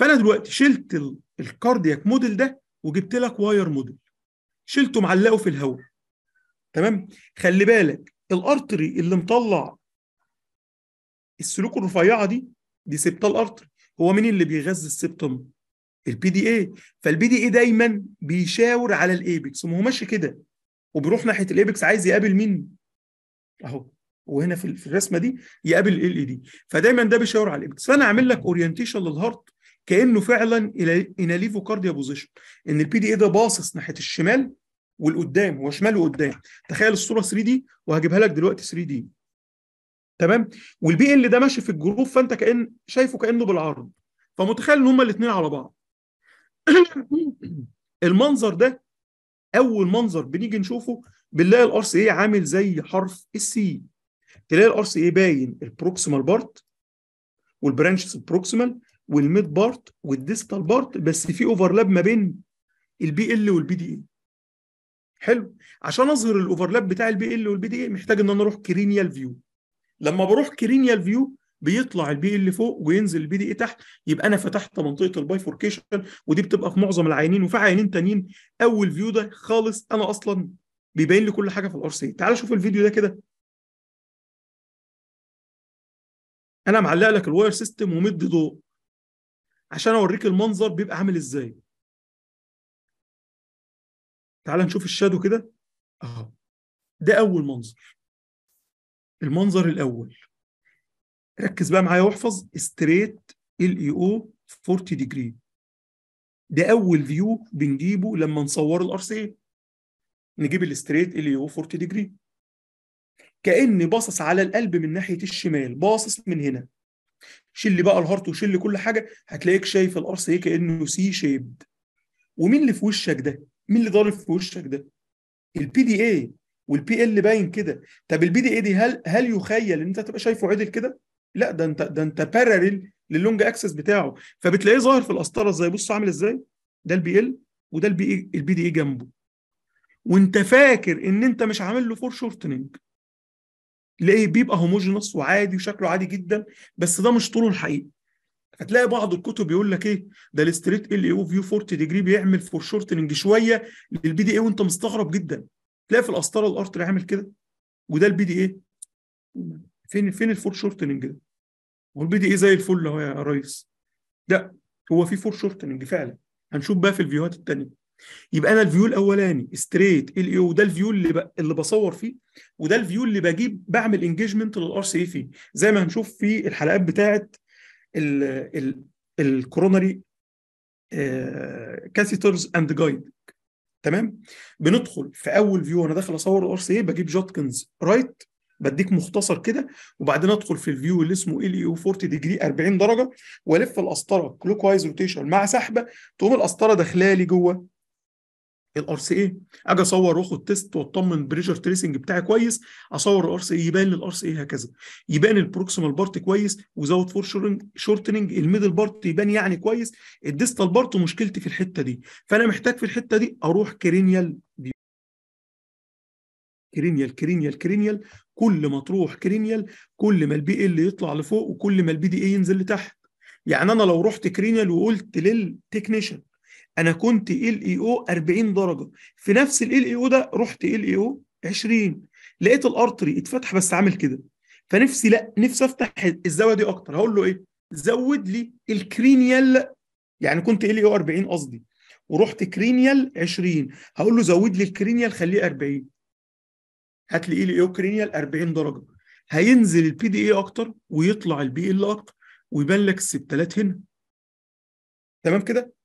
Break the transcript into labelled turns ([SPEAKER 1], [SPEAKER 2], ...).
[SPEAKER 1] فانا دلوقتي شلت الكاردياك موديل ده وجبت لك واير موديل شلته معلقه في الهواء تمام خلي بالك الارتري اللي مطلع السلوك الرفيعه دي دي سبتال ارتري هو مين اللي بيغذي السبتم البي دي اي فالبي دي اي دايما بيشاور على الايبكس ما هو ماشي كده وبيروح ناحيه الايبكس عايز يقابل مين اهو وهنا في الرسمه دي يقابل ال اي دي e فدايما ده بيشاور على الايبكس فانا اعمل لك اورينتيشن للهارت كانه فعلا ان ليفو كارديا بوزيشن ان البي دي اي ده باصص ناحيه الشمال والقدام هو شمال وقدام تخيل الصوره 3 دي وهجيبها لك دلوقتي 3 دي تمام والبي ال ده ماشي في الجروب فانت كان شايفه كانه بالعرض فمتخيل ان هما الاثنين على بعض المنظر ده اول منظر بنيجي نشوفه بنلاقي الار سي اي عامل زي حرف السي تلاقي الار سي اي باين البروكسيمال بارت والبرانشز البروكسيمال والميد بارت والديستال بارت بس في اوفرلاب ما بين البي ال والبي دي اي حلو عشان اظهر الاوفرلاب بتاع البي ال والبي دي اي محتاج ان انا اروح كرينيال فيو لما بروح كرينيال فيو بيطلع البي ال فوق وينزل البي دي اي تحت يبقى انا فتحت منطقه البايفوركيشن ودي بتبقى في معظم العينين وفي عينين تانيين اول فيو ده خالص انا اصلا بيبين لي كل حاجه في الار سي تعال شوف الفيديو ده كده انا معلق لك الواير سيستم ومدي ضوء عشان اوريك المنظر بيبقى عامل ازاي تعال نشوف الشادو كده اهو ده اول منظر المنظر الاول ركز بقى معايا واحفظ ستريت ال اي او 40 ديجري ده اول فيو بنجيبه لما نصور الار سي نجيب الستريت ال اي او 40 ديجري كاني باصص على القلب من ناحيه الشمال باصص من هنا شيل بقى الهارت وشيل كل حاجه هتلاقيك شايف القرص ايه كانه سي شيبد ومين اللي في وشك ده؟ مين اللي ضارب في وشك ده؟ البي دي اي والبي ال باين كده طب البي دي اي دي هل هل يخيل ان انت تبقى شايفه عدل كده؟ لا ده انت ده انت بارلل للونج اكسس بتاعه فبتلاقيه ظاهر في القسطره ازاي بص عامل ازاي؟ ده البي ال وده البي e، البي دي اي جنبه وانت فاكر ان انت مش عامل له فور شورتنج تلاقيه بيبقى هوموجينوس وعادي وشكله عادي جدا بس ده مش طوله الحقيقي هتلاقي بعض الكتب يقول لك ايه ده الاستريت ال او فيو 40 ديجري بيعمل فور شورتنج شويه للبي دي اي وانت مستغرب جدا تلاقي في القسطره الارتر عامل كده وده البي دي اي فين فين الفور شورتنج ده هو البي دي اي زي الفل اهو يا ريس ده هو في فور شورتنج فعلا هنشوف بقى في الفيوهات الثانيه يبقى انا الفيو الاولاني ستريت ال اي ده الفيو اللي ب... اللي بصور فيه وده الفيو اللي بجيب بعمل انجيجمنت للار سي فيه زي ما هنشوف في الحلقات بتاعه ال... ال... الكوروناري كاثيترز اند جايد تمام بندخل في اول فيو انا داخل اصور الار سي بجيب جوتكنز رايت بديك مختصر كده وبعدين ادخل في الفيو اللي اسمه ال يو 40 ديجري 40 درجه والف القسطره كلوك وايز روتيشن مع سحبه تقوم القسطره داخله لي جوه الار سي اي اجي اصور واخد تيست واطمن بريشر تريسنج بتاعي كويس اصور الار سي اي يبان لي الار سي اي هكذا يبان البروكسيمال بارت كويس وزود فور شورتنج الميدل بارت يبان يعني كويس الديستال بارت مشكلتي في الحته دي فانا محتاج في الحته دي اروح كرينيال كرينيال كرينيال كرينيال كل ما تروح كرينيال كل ما البي ال يطلع لفوق وكل ما البي دي اي ينزل لتحت يعني انا لو رحت كرينيال وقلت للتكنيشن انا كنت ال اي او 40 درجه في نفس ال اي e او ده رحت ال اي او 20 لقيت الارتري اتفتح بس عامل كده فنفسي لا نفسي افتح الزاويه دي اكتر هقول له ايه زود لي الكرينيال يعني كنت ال اي او 40 قصدي ورحت كرينيال 20 هقول له زود لي الكرينيال خليه 40 هات لي ال اي e او كرينيال 40 درجه هينزل البي دي اي اكتر ويطلع البي ال اكتر ويبان لك الستلات هنا تمام كده